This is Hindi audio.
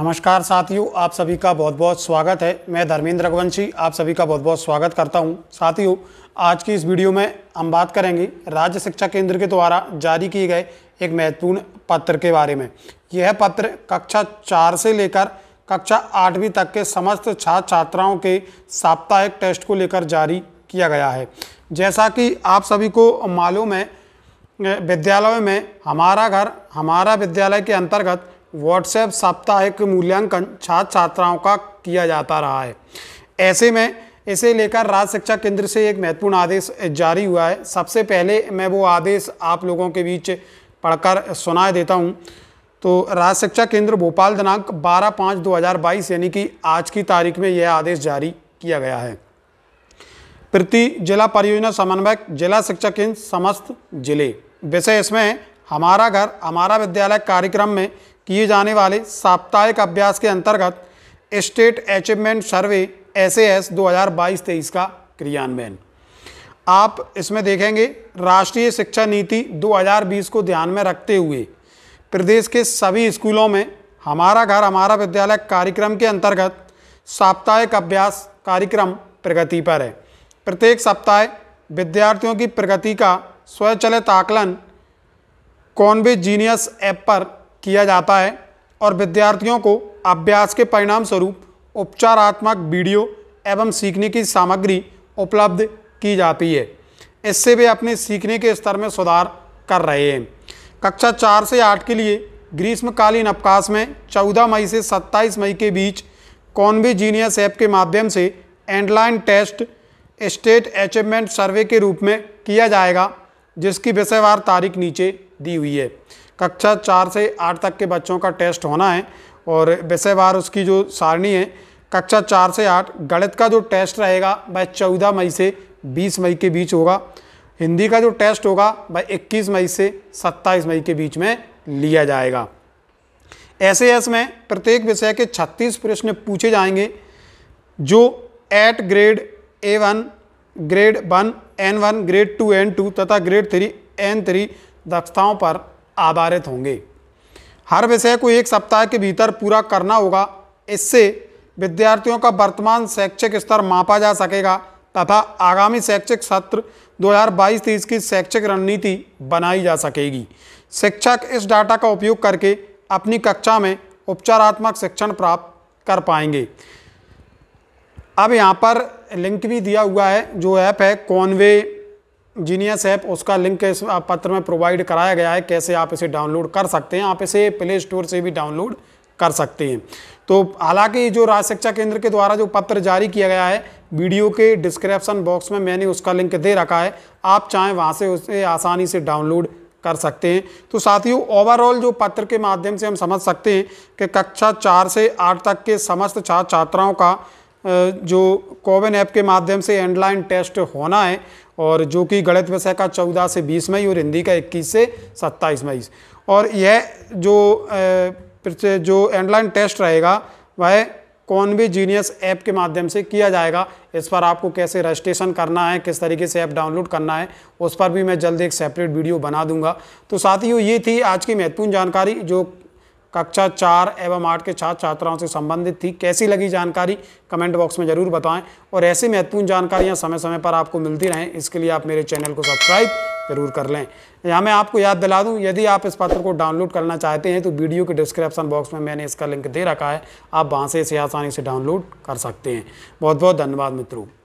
नमस्कार साथियों आप सभी का बहुत बहुत स्वागत है मैं धर्मेंद्र रघुवंशी आप सभी का बहुत बहुत स्वागत करता हूं साथियों आज की इस वीडियो में हम बात करेंगे राज्य शिक्षा केंद्र के द्वारा जारी किए गए एक महत्वपूर्ण पत्र के बारे में यह पत्र कक्षा चार से लेकर कक्षा आठवीं तक के समस्त छात्र छात्राओं के साप्ताहिक टेस्ट को लेकर जारी किया गया है जैसा कि आप सभी को मालूम है विद्यालयों में हमारा घर हमारा विद्यालय के अंतर्गत व्हाट्सएप साप्ताहिक मूल्यांकन छात्र छात्राओं का किया जाता रहा है ऐसे में इसे लेकर राज्य शिक्षा केंद्र से एक महत्वपूर्ण आदेश जारी हुआ है सबसे पहले मैं वो आदेश आप लोगों के बीच पढ़कर सुना देता हूँ तो राज्य शिक्षा केंद्र भोपाल दिनांक 12 पाँच 2022 यानी कि आज की तारीख में यह आदेश जारी किया गया है प्रति जिला परियोजना समन्वयक जिला शिक्षा केंद्र समस्त जिले विषय इसमें हमारा घर हमारा विद्यालय कार्यक्रम में किए जाने वाले साप्ताहिक अभ्यास के अंतर्गत state achievement survey S A S दो हज़ार बाईस तेईस का क्रियान्वयन आप इसमें देखेंगे राष्ट्रीय शिक्षा नीति 2020 को ध्यान में रखते हुए प्रदेश के सभी स्कूलों में हमारा घर हमारा विद्यालय कार्यक्रम के अंतर्गत साप्ताहिक अभ्यास कार्यक्रम प्रगति पर है प्रत्येक सप्ताह विद्यार्थियों की प्रगति का स्वचलित आकलन कॉन्वे जीनियस ऐप पर किया जाता है और विद्यार्थियों को अभ्यास के परिणाम स्वरूप उपचारात्मक वीडियो एवं सीखने की सामग्री उपलब्ध की जाती है इससे वे अपने सीखने के स्तर में सुधार कर रहे हैं कक्षा चार से आठ के लिए ग्रीष्मकालीन अवकाश में चौदह मई से सत्ताईस मई के बीच कॉन्वे जीनियस ऐप के माध्यम से endline test state achievement survey के रूप में किया जाएगा जिसकी विषयवार तारीख नीचे दी हुई है कक्षा चार से आठ तक के बच्चों का टेस्ट होना है और विषयवार उसकी जो सारणी है कक्षा चार से आठ गणित का जो टेस्ट रहेगा वह चौदह मई से बीस मई के बीच होगा हिंदी का जो टेस्ट होगा वह इक्कीस मई से सत्ताईस मई के बीच में लिया जाएगा ऐसे एस में प्रत्येक विषय के छत्तीस प्रश्न पूछे जाएंगे जो at grade A one grade one N one grade two N two तथा ग्रेड थ्री एन थ्री दक्षताओं पर आधारित होंगे हर विषय को एक सप्ताह के भीतर पूरा करना होगा इससे विद्यार्थियों का वर्तमान शैक्षिक स्तर मापा जा सकेगा तथा आगामी शैक्षिक सत्र 2022-23 की शैक्षिक रणनीति बनाई जा सकेगी शिक्षक इस डाटा का उपयोग करके अपनी कक्षा में उपचारात्मक शिक्षण प्राप्त कर पाएंगे अब यहाँ पर लिंक भी दिया हुआ है जो ऐप है कॉनवे जीनियस ऐप उसका लिंक इस पत्र में प्रोवाइड कराया गया है कैसे आप इसे डाउनलोड कर सकते हैं आप इसे प्ले स्टोर से भी डाउनलोड कर सकते हैं तो हालांकि जो राज्य शिक्षा केंद्र के द्वारा जो पत्र जारी किया गया है वीडियो के डिस्क्रिप्शन बॉक्स में मैंने उसका लिंक दे रखा है आप चाहें वहाँ से उसे आसानी से डाउनलोड कर सकते हैं तो साथियों ओवरऑल जो पत्र के माध्यम से हम समझ सकते हैं कि कक्षा चार से आठ तक के समस्त छात्र छात्राओं का जो कोविन ऐप के माध्यम से एंडलाइन टेस्ट होना है और जो कि गणित विषय का 14 से 20 मई और हिंदी का 21 से 27 मई और यह जो जो एंडलाइन टेस्ट रहेगा वह भी जीनियस ऐप के माध्यम से किया जाएगा इस पर आपको कैसे रजिस्ट्रेशन करना है किस तरीके से ऐप डाउनलोड करना है उस पर भी मैं जल्द एक सेपरेट वीडियो बना दूंगा तो साथियों ये थी आज की महत्वपूर्ण जानकारी जो कक्षा चार एवं आठ के छात्र छात्राओं से संबंधित थी कैसी लगी जानकारी कमेंट बॉक्स में ज़रूर बताएं और ऐसी महत्वपूर्ण जानकारियां समय समय पर आपको मिलती रहें इसके लिए आप मेरे चैनल को सब्सक्राइब जरूर कर लें यहाँ मैं आपको याद दिला दूँ यदि आप इस पत्र को डाउनलोड करना चाहते हैं तो वीडियो के डिस्क्रिप्शन बॉक्स में मैंने इसका लिंक दे रखा है आप वहाँ से इसे आसानी से डाउनलोड कर सकते हैं बहुत बहुत धन्यवाद मित्रों